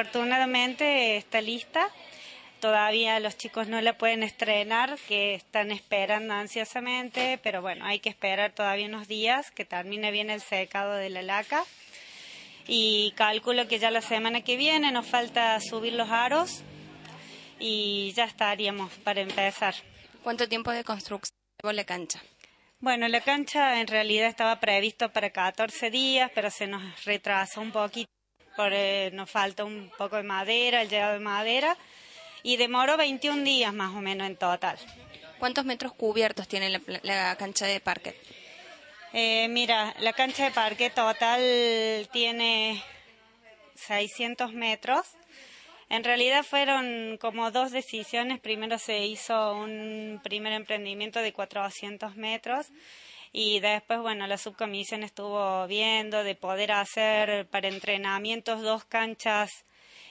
Afortunadamente está lista. Todavía los chicos no la pueden estrenar, que están esperando ansiosamente, pero bueno, hay que esperar todavía unos días que termine bien el secado de la laca. Y calculo que ya la semana que viene nos falta subir los aros y ya estaríamos para empezar. ¿Cuánto tiempo de construcción llevó la cancha? Bueno, la cancha en realidad estaba previsto para 14 días, pero se nos retrasó un poquito eh, nos falta un poco de madera, el llegado de madera, y demoró 21 días más o menos en total. ¿Cuántos metros cubiertos tiene la, cancha de parque? Eh, mira, la cancha de parque total tiene 600 metros. En realidad fueron como dos decisiones. Primero se hizo un primer emprendimiento de 400 metros y después, bueno, la subcomisión estuvo viendo de poder hacer para entrenamientos dos canchas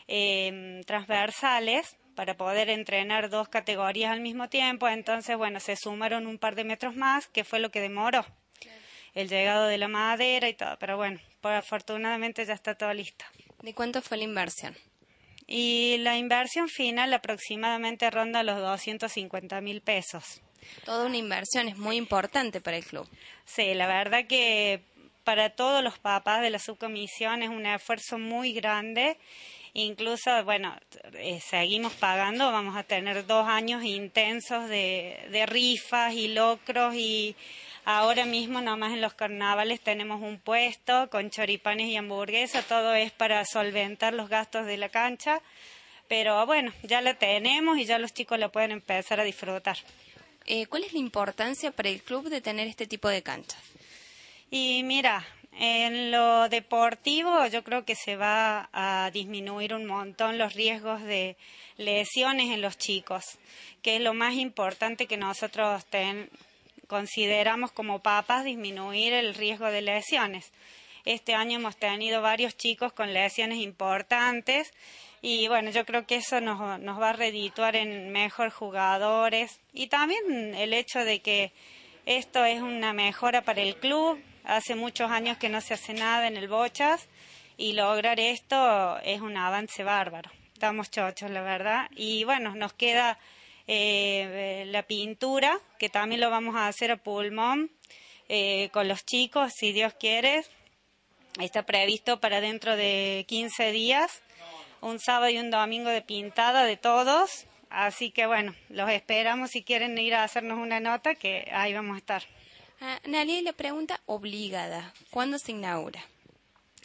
em, transversales para poder entrenar dos categorías al mismo tiempo. Entonces, bueno, se sumaron un par de metros más, que fue lo que demoró el llegado de la madera y todo. Pero bueno, por, afortunadamente ya está todo listo. ¿De cuánto fue la inversión? Y la inversión final aproximadamente ronda los 250 mil pesos. Toda una inversión es muy importante para el club. Sí, la verdad que para todos los papás de la subcomisión es un esfuerzo muy grande. Incluso, bueno, eh, seguimos pagando, vamos a tener dos años intensos de, rifas y locros y Ahora mismo, nomás en los carnavales, tenemos un puesto con choripanes y hamburguesa. Todo es para solventar los gastos de la cancha. Pero bueno, ya la tenemos y ya los chicos la pueden empezar a disfrutar. Eh, ¿Cuál es la importancia para el club de tener este tipo de canchas? Y mira, en lo deportivo yo creo que se va a disminuir un montón los riesgos de lesiones en los chicos, que es lo más importante que nosotros consideramos como papas, disminuir el riesgo de lesiones. Este año hemos tenido varios chicos con lesiones importantes y bueno, yo creo que eso nos, va a redituar en mejores jugadores y también el hecho de que esto es una mejora para el club. Hace muchos años que no se hace nada en el Bochas y lograr esto es un avance bárbaro. Estamos chochos, la verdad. Y bueno, nos queda eh, la pintura, que también lo vamos a hacer a pulmón eh, con los chicos, si Dios quiere. Está previsto para dentro de 15 días, un sábado y un domingo de pintada de todos. Así que bueno, los esperamos si quieren ir a hacernos una nota, que ahí vamos a estar. Ah, la pregunta obligada, ¿cuándo se inaugura?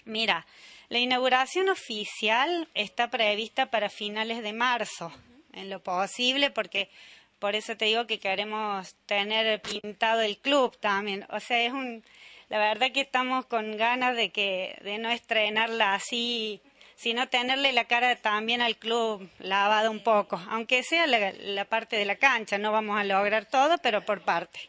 Mira, la inauguración oficial está prevista para finales de marzo, en lo posible, porque por eso te digo que queremos tener pintado el club también. O sea, es un la verdad que estamos con ganas de que de no estrenarla así, sino tenerle la cara también al club lavada un poco, aunque sea la, parte de la cancha, no vamos a lograr todo, pero por parte.